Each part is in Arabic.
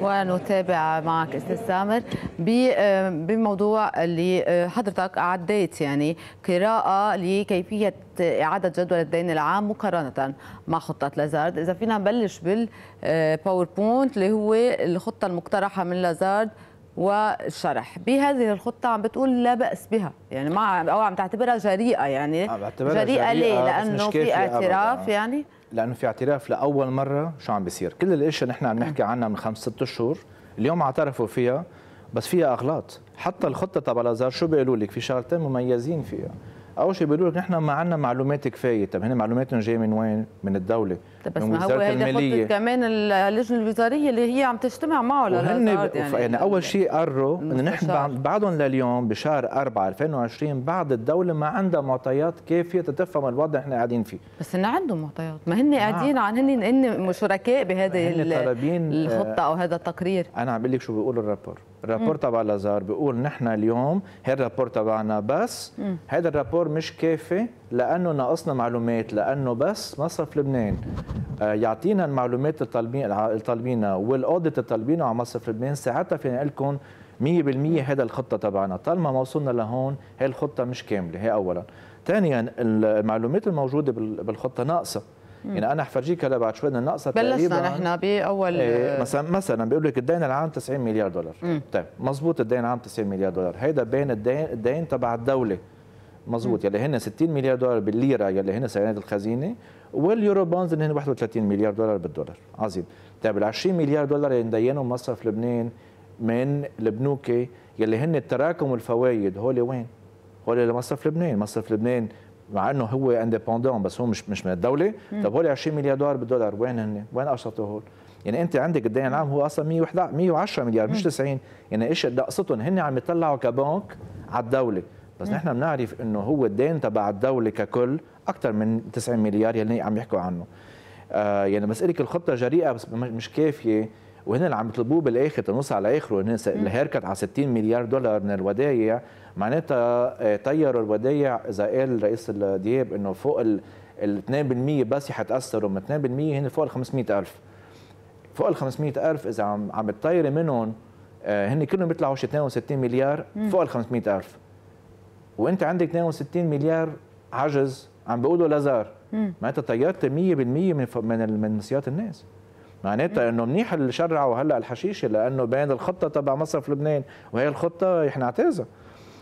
ونتابع معك استاذ سامر آه، بموضوع اللي آه، حضرتك اعديت يعني قراءه لكيفيه اعاده جدول الدين العام مقارنه مع خطه لازارد اذا فينا نبلش بالباوربوينت اللي هو الخطه المقترحه من لازارد والشرح بهذه الخطة عم بتقول لا بأس بها يعني ما أو عم تعتبرها جريئة يعني جريئة, جريئة ليه لأنه في اعتراف أبداً. يعني لأنه في اعتراف لأول مرة شو عم بيصير كل الأشياء نحن عم نحكي عنها من خمس ست شهور اليوم اعترفوا فيها بس فيها أغلاط حتى الخطة تبع لازار شو بيقولوا لك في شغلتين مميزين فيها اول شيء بيقولوا لك نحن ما عندنا معلومات كفايه طب هنا معلوماتنا جايه من وين من الدوله طب بس من ما هو الماليه كمان اللجنه الوزاريه اللي هي عم تجتمع معه وهن يعني, يعني اول شيء قرروا انه نحن بعدهم لليوم بشهر 4 2020 بعد الدوله ما عندها معطيات كافيه تتفهم الوضع اللي احنا قاعدين فيه بس هن عندهم معطيات ما هن قاعدين نعم. عن هن هن شركاء بهذه الخطه او هذا التقرير انا عم بقول لك شو بيقول الرابور الرابور تبع لازار بيقول نحن اليوم هذا الرابور تبعنا بس هذا الرابور مش كافي لانه ناقصنا معلومات لانه بس مصرف لبنان آه، يعطينا المعلومات الطالبين الطالبينها والاوديت الطالبينه على مصرف لبنان ساعتها فينا نقول لكم 100% هذا الخطه تبعنا طالما ما وصلنا لهون هي الخطه مش كامله هي اولا ثانيا المعلومات الموجوده بالخطه ناقصه يعني انا حفرجيك هلا بعد شوي تقريبا بلشنا نحن باول إيه مثلا مثلا بيقول لك الدين العام 90 مليار دولار مم. طيب مزبوط الدين العام 90 مليار دولار هيدا بين الدين الدين تبع الدوله مزبوط يلي هن 60 مليار دولار بالليره يلي هن سيانات الخزينه واليورو بونز اللي هن 31 مليار دولار بالدولار عظيم طيب ال 20 مليار دولار اللي مدينهم مصرف لبنان من البنوك يلي هن التراكم والفوايد هول وين؟ هول لمصرف لبنان، مصرف لبنان مع انه هو اندبندون بس هو مش مش من الدوله طب هول 20 مليار دولار بالدولار وين هن وين قصته هول يعني انت عندك الدين العام هو اصلا 111 110 مليار مش 90 يعني ايش نقصتهم هن عم يطلعوا كبنك على الدوله بس نحن بنعرف انه هو الدين تبع الدوله ككل اكثر من 90 مليار يلي عم يحكوا عنه آه يعني مساله الخطه جريئه بس مش كافيه وهنا اللي عم يطلبوه بالاخر تنص على اخره هنا الهيركت على 60 مليار دولار من الودايع معناتها آه، طيروا الودايع اذا قال رئيس دياب انه فوق ال 2% بس حتاثروا من 2% هن فوق ال 500000 فوق ال 500000 اذا عم عم تطيري منهم آه، هن كلهم بيطلعوا شي 62 مليار فوق ال 500000 وانت عندك 62 مليار عجز عم بيقولوا لازار معناتها طيرت 100% من من من مسيات الناس معناتها انه منيح اللي شرعوا هلا الحشيشه لانه بين الخطه تبع مصرف لبنان وهي الخطه احنا نعتازها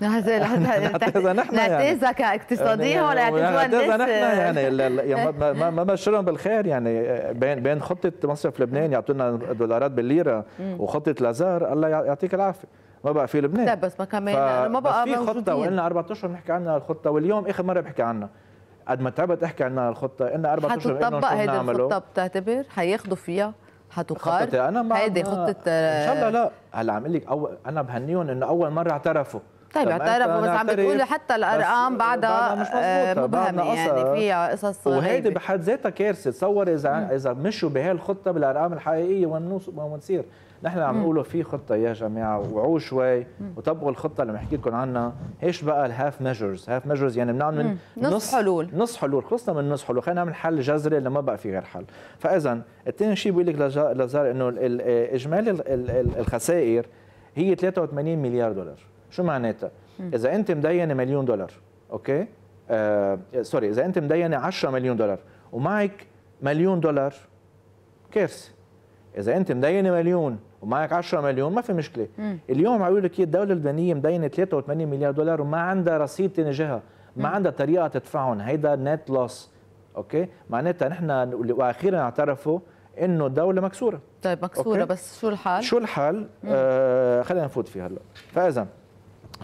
نعتذر نحن نعتذر كاقتصادية ولا اعتذار نحن يعني, يعني, يعني, يعني ما ما بشرهم بالخير يعني بين بين خطة مصرف لبنان يعطونا دولارات بالليرة وخطة لازار الله يعطيك العافية ما بقى في لبنان لا طيب بس ما كمان ما بقى في خطة وقلنا أربع أشهر بنحكي عنها الخطة واليوم آخر مرة بحكي عنها قد ما تعبت احكي عنا الخطه إن اربع اشهر حتطبق هيدي الخطه بتعتبر حياخذوا فيها حتقال انا ما هيدي خطه ان شاء الله آه، لا هلا عم لك أول انا بهنيهم انه اول مره اعترفوا طيب اعترفوا بس عم بتقولي حتى الارقام بعدها آه، مبهمه يعني فيها قصص وهيدي بحد ذاتها كارثه تصور اذا اذا مشوا بهالخطه بالارقام الحقيقيه وين ونصير نحن عم نقوله في خطه يا جماعه وعوا شوي وطبقوا الخطه اللي بنحكي لكم عنها ايش بقى الهاف ميجرز هاف ميجرز يعني بنعمل من نص, نص حلول نص حلول خلصنا من نص حلول خلينا نعمل حل جذري لما بقى في غير حل فاذا الثاني شيء بيقول لك لازار انه اجمالي الخسائر هي 83 مليار دولار شو معناتها اذا انت مدينه مليون دولار اوكي آه، سوري اذا انت مدينه 10 مليون دولار ومعك مليون دولار كارثه اذا انت مدينه مليون ومعك 10 مليون ما في مشكله مم. اليوم عم لك الدوله اللبنانيه مدينه 83 مليار دولار وما عندها رصيد تنجها ما عندها طريقه تدفعهم هيدا نت لوس اوكي معناتها نحن واخيرا اعترفوا انه الدوله مكسوره طيب مكسوره أوكي؟ بس شو الحال شو الحال آه خلينا نفوت فيه هلا فاذا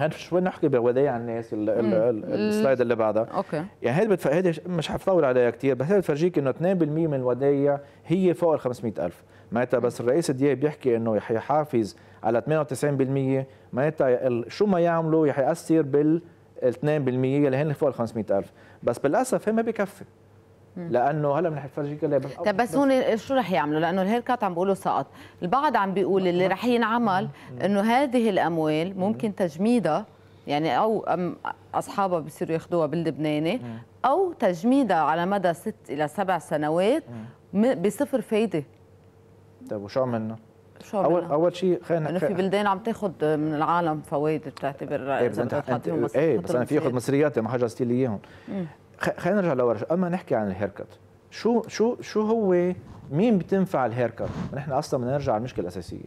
شوي نحكي بودايع الناس السلايد اللي بعدها اوكي يعني هيدي بتف... مش حطول عليها كثير بس هيدي بتفرجيك انه 2% من الودايع هي فوق ال 500000 معناتها بس الرئيس دياب بيحكي انه حيحافظ على 98% معناتها شو ما يعملوا حيأثر بال 2% اللي هن فوق ال 500000 بس بالاسف هي ما بكفي لانه هلا رح نفرجيك طيب بس هون شو رح يعملوا لانه الهيركات عم بيقولوا سقط البعض عم بيقول اللي رح ينعمل انه هذه الاموال ممكن تجميدها يعني او اصحابها بصيروا ياخذوها باللبناني او تجميدها على مدى ست الى سبع سنوات بصفر فايده طيب وشو عملنا؟ شو عملنا؟ اول اول شيء خلينا انه في بلدان عم تاخذ من العالم فوائد بتعتبر ايه بس انت, انت ايه, إيه، بس انا في اخذ مصريات ما حجزت لي اياهم خلينا نرجع لورا اما نحكي عن الهيركت شو شو شو هو مين بتنفع الهيركت؟ نحن اصلا بدنا نرجع على المشكله الاساسيه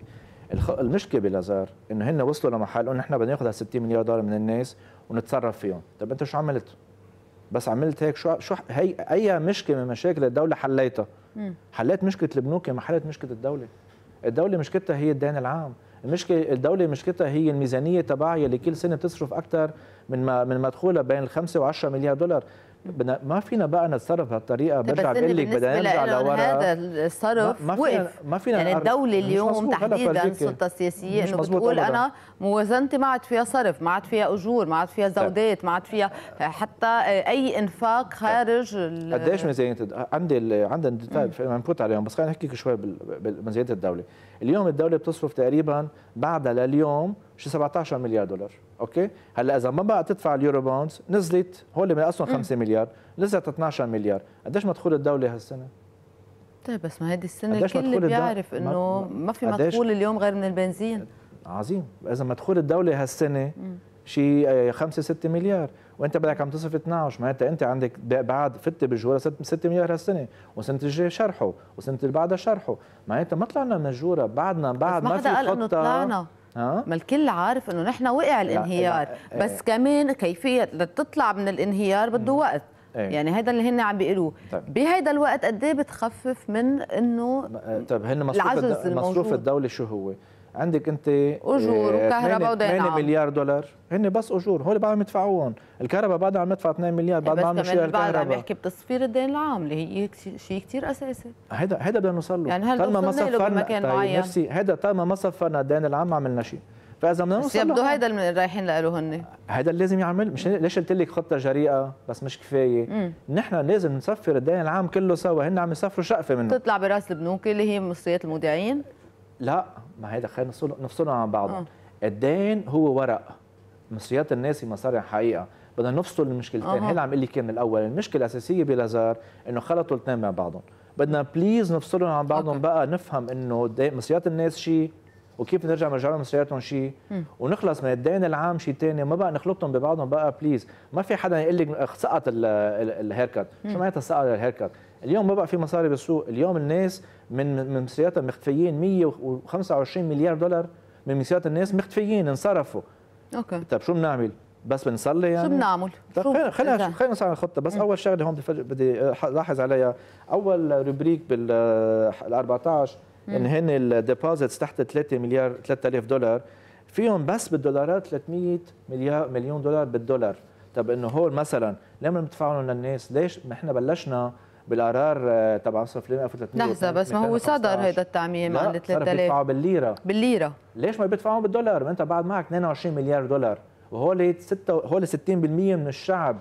الخ... المشكله بلازار انه هن وصلوا لمحل انه نحن بدنا ناخذ 60 مليار دولار من الناس ونتصرف فيهم، طيب انت شو عملت؟ بس عملت هيك شو شو هي اي مشكله من مشاكل الدوله حليتها حليت مشكله البنوك ما حليت مشكله الدوله الدوله مشكلتها هي الدين العام المشكله الدوله مشكلتها هي الميزانيه تبعها اللي كل سنه بتصرف اكثر من ما من مدخولها بين 5 و10 مليار دولار بدنا ما فينا بقى نتصرف بهالطريقه طيب برجع بقول لك بدنا نرجع لورا هذا الصرف ما, ما فينا ما فينا يعني الدوله اليوم تحديدا السلطه السياسيه انه بتقول انا موازنتي ما عاد فيها صرف ما عاد فيها اجور ما عاد فيها طيب. زودات ما عاد فيها حتى اي انفاق طيب. خارج قديش ميزانيه عندي عندنا بنفوت عليهم بس خلينا نحكي شوي بميزانيه الدوله اليوم الدوله بتصرف تقريبا بعدها لليوم شي 17 مليار دولار اوكي هلا اذا ما بقى تدفع اليورو بونز نزلت هول من اصلا 5 مليار نزلت 12 مليار قديش مدخول الدوله هالسنه طيب بس ما هذه السنه الكل بيعرف انه ما في مدخول اليوم غير من البنزين عظيم اذا مدخول الدوله هالسنه شيء 5 6 مليار وانت بدك عم تصرف 12 معناتها انت عندك بعد فت بالجوره 6 مليار هالسنه وسنه الجاي شرحه وسنه اللي بعدها شرحه معناتها ما طلعنا من الجوره بعدنا بعد ما, ما في خطه طلعنا ما الكل عارف انه نحن وقع الانهيار لا لا إيه. بس كمان كيفيه لتطلع من الانهيار بده وقت ايه؟ يعني هذا اللي هن عم بيقولوه طيب. بهيدا الوقت قد ايه بتخفف من انه طيب هن مصروف مصروف الدوله شو هو؟ عندك انت اجور آه، وكهرباء ودائعه 8 نعم. مليار دولار هن بس اجور هول بعد يدفعوهم الكهرباء بعد عم ندفع 2 مليار بعد ما عم نشتري الكهرباء بعد عم يحكي بتصفير الدين العام اللي هي شيء كثير اساسي هذا هذا بدنا نوصل له يعني هل طالما ما صفرنا طيب معين. نفسي هذا طالما ما صفرنا الدين العام ما عملنا شيء فاذا بدنا نوصل يبدو هيدا اللي رايحين له هن هذا اللي لازم يعمل مش ليش قلت لك خطه جريئه بس مش كفايه نحن لازم نصفر الدين العام كله سوا هن عم يصفروا شقفه منه تطلع براس البنوك اللي هي مصريات المودعين لا ما هيدا خلينا نفصلهم عن بعض آه. الدين هو ورق مصريات الناس مصاري حقيقه بدنا نفصل المشكلتين آه. هلا عم لك من الاول المشكله الاساسيه بلازار انه خلطوا الاثنين مع بعضهم بدنا بليز نفصلهم عن بعضهم بقى نفهم انه مصريات الناس شيء وكيف نرجع نرجع لهم مصرياتهم شيء ونخلص من الدين العام شيء ثاني ما بقى نخلطهم ببعضهم بقى بليز ما في حدا يقول لك سقط الهيركت شو معناتها سقط الهيركت اليوم ما بقى في مصاري بالسوق اليوم الناس من من مصرياتها مختفيين 125 مليار دولار من مصريات الناس مختفيين انصرفوا اوكي طيب شو بنعمل بس بنصلي يعني شو بنعمل طيب خلينا خلينا خلينا على الخطه بس م. إيه. اول شغله هون بدي لاحظ عليها اول روبريك بال 14 ان هن الديبوزيتس تحت 3 مليار 3000 دولار فيهم بس بالدولارات 300 مليار مليون دولار بالدولار طب انه هول مثلا ليه ما بندفعهم للناس ليش ما احنا بلشنا بالقرار آه، تبع مصرف لنا 1300 لحظه بس ما هو صدر هذا التعميم عن 3000 بيدفعوا بالليره بالليره ليش ما بيدفعوا بالدولار؟ ما انت بعد معك 22 مليار دولار وهول ستة هول 60% من الشعب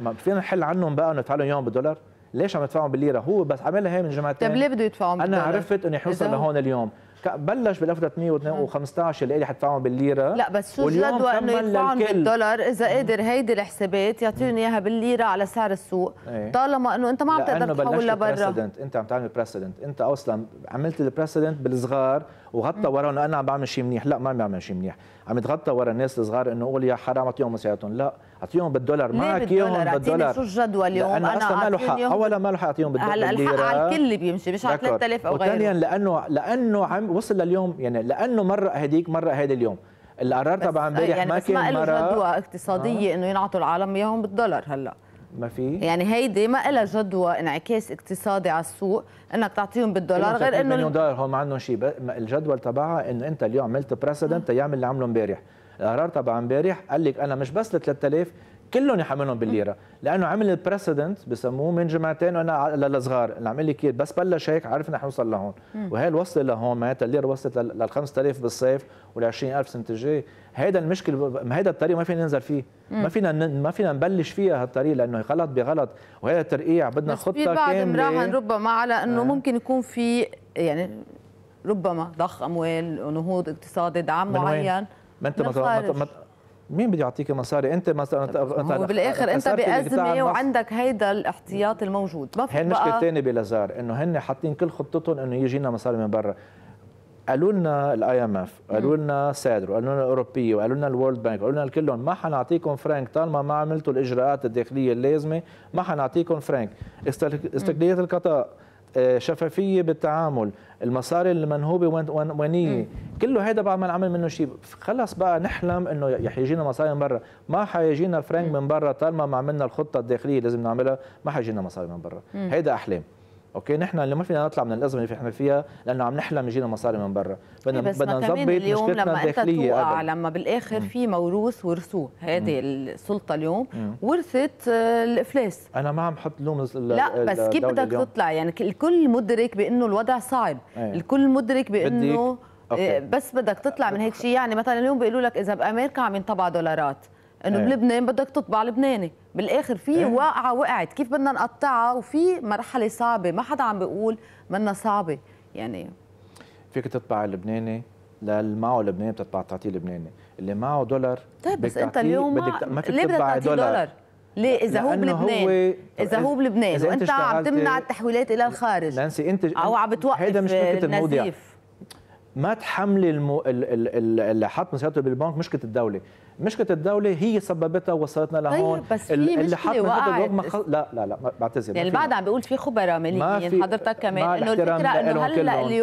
ما فينا نحل عنهم بقى ندفع لهم اياهم بالدولار؟ ليش عم يدفعوا بالليره؟ هو بس عملها هي من جمعتين طيب ليه بده يدفعوا بالدولار؟ انا عرفت انه حيوصل لهون اليوم، بلش بال 1315 اللي قال حتدفعهم بالليره لا بس شو الجدوى انه يدفعهم بالدولار اذا قادر هيدي الحسابات يعطيهم اياها بالليره على سعر السوق ايه؟ طالما انه انت ما عم تقدر تحول لبرا انت عم تعمل بريسيدنت انت اصلا عملت البريسيدنت بالصغار وغطى ورا انه انا عم بعمل شيء منيح لا ما عم بعمل شيء منيح عم تغطى ورا الناس الصغار انه قول يا حرام اعطيهم مساعدتهم لا اعطيهم بالدولار ما اعطيهم بالدولار شو الجدوى اليوم انا اصلا ما له حق اولا ما له حق اعطيهم بالدولار هلا الحق على الكل بيمشي مش على 3000 او غيره وثانيا لانه لانه عم وصل لليوم يعني لانه مرق هديك مرق هذا اليوم القرار تبع امبارح يعني ما كان ما له جدوى اقتصاديه آه. انه ينعطوا العالم اياهم بالدولار هلا ما في يعني هيدي ما لها جدوى انعكاس اقتصادي على السوق انك تعطيهم بالدولار غير انه مليون دولار هون ما عندهم شيء الجدول تبعها انه انت اليوم عملت بريسيدنت آه. يعمل اللي عمله امبارح القرار تبع امبارح قال لك انا مش بس ل 3000 كلهم يحملهم بالليره لانه عمل البريسيدنت بسموه من جمعتين وانا للصغار اللي عمل لك بس بلش هيك عرفنا حنوصل لهون وهي الوصله لهون معناتها الليره وصلت لل 5000 بالصيف وال 20000 سنه الجاي هيدا المشكله هيدا الطريق ما فينا ننزل فيه ما فينا ما فينا نبلش فيها هالطريق لانه غلط بغلط وهذا ترقيع بدنا خطه بعد كامله بعد ربما على انه آه. ممكن يكون في يعني ربما ضخ اموال ونهوض اقتصادي دعم معين وين؟ ما انت مين بده يعطيك مصاري انت مثلا انت بالاخر انت بازمه وعندك هيدا الاحتياط الموجود ما في هي المشكله الثانيه بلازار انه هن حاطين كل خطتهم انه يجينا مصاري من برا قالوا لنا الاي ام اف قالوا لنا سادر قالوا لنا الاوروبيه وقالوا لنا الورلد بانك قالوا لنا كلهم ما حنعطيكم فرانك طالما ما عملتوا الاجراءات الداخليه اللازمه ما حنعطيكم فرانك استقلاليه القطاع شفافيه بالتعامل المصاري المنهوبه وينيه كله هيدا بعد ما نعمل منه شيء خلص بقى نحلم انه رح يجينا مصاري من برا ما حيجينا فرنك من برا طالما ما عملنا الخطه الداخليه لازم نعملها ما حيجينا مصاري من برا هيدا احلام اوكي نحن اللي ما فينا نطلع من الازمه اللي احنا فيها لانه عم نحلم يجينا مصاري من برا بدنا إيه، بدنا نظبط مشكلتنا الداخليه قبل. لما بالاخر مم. في موروث ورثوه هذه السلطه اليوم ورثت آه، الافلاس انا ما عم حط لوم لا بس كيف بدك تطلع يعني الكل مدرك بانه الوضع صعب أيه. الكل مدرك بانه إيه، بس بدك تطلع من هيك شيء يعني مثلا اليوم بيقولوا لك اذا بامريكا عم ينطبع دولارات انه أيه. بلبنان بدك تطبع لبناني بالاخر في أيه. واقعه وقعت كيف بدنا نقطعها وفي مرحله صعبه ما حدا عم بيقول منا صعبه يعني فيك تطبع اللبناني للي معه لبناني بتطبع تعطيه لبناني اللي معه دولار طيب بس انت اليوم بدك ما فيك تطبع دولار, دولار. ليه اذا هو بلبنان هو... اذا هو بلبنان وانت عم تمنع التحويلات الى الخارج نانسي انت او عم بتوقف هيدا مش فكره الموضوع ما تحملي المو... اللي حط مسيرته بالبنك مشكله الدوله مشكله الدوله هي سببتها وصلتنا لهون طيب بس في اللي حط ما خ... لا لا لا بعتذر يعني البعض عم بيقول في خبراء ماليين حضرتك كمان انه الفكره انه هلا